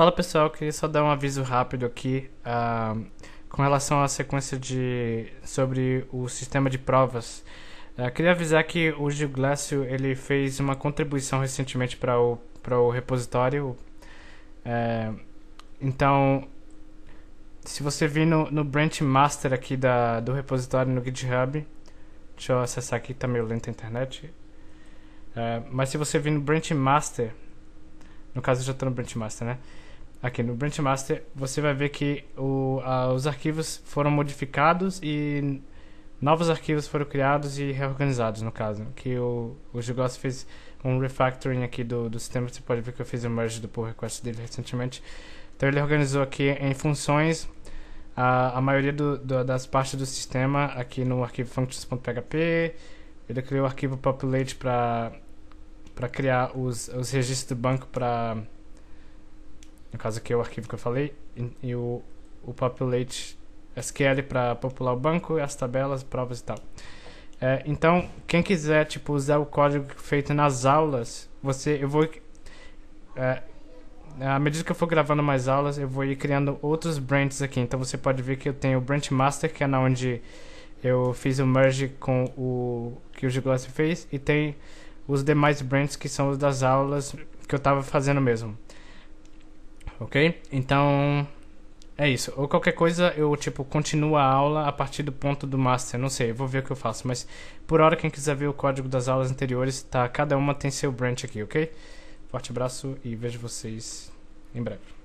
Fala pessoal, eu queria só dar um aviso rápido aqui uh, com relação à sequência de sobre o sistema de provas. Uh, queria avisar que o Gil Glácio, ele fez uma contribuição recentemente para o, o repositório. Uh, então, se você vir no, no branch master aqui da, do repositório no GitHub, deixa eu acessar aqui, tá meio lento a internet. É, mas se você vir no branch master, no caso eu já estou no branch master, né? Aqui no Branch Master você vai ver que o, os arquivos foram modificados e novos arquivos foram criados e reorganizados no caso. Que o, o Gigos fez um refactoring aqui do, do sistema, você pode ver que eu fiz o merge do pull request dele recentemente. Então ele organizou aqui em funções a, a maioria do, do, das partes do sistema aqui no arquivo functions.php. Ele criou o arquivo populate para criar os, os registros do banco para no caso aqui é o arquivo que eu falei, e, o, o populate SQL para popular o banco, as tabelas, provas e tal. É, então, quem quiser tipo, usar o código feito nas aulas, você, eu vou. É, à medida que eu for gravando mais aulas, eu vou ir criando outros branches aqui. Então você pode ver que eu tenho o branch master, que é na onde eu fiz o merge com o que o Gigloss fez, e tem os demais branches que são os das aulas que eu estava fazendo mesmo ok? Então, é isso. Ou qualquer coisa, eu, tipo, continuo a aula a partir do ponto do master. Não sei, vou ver o que eu faço. Mas, por hora, quem quiser ver o código das aulas anteriores, tá? Cada uma tem seu branch aqui, ok? Forte abraço e vejo vocês em breve.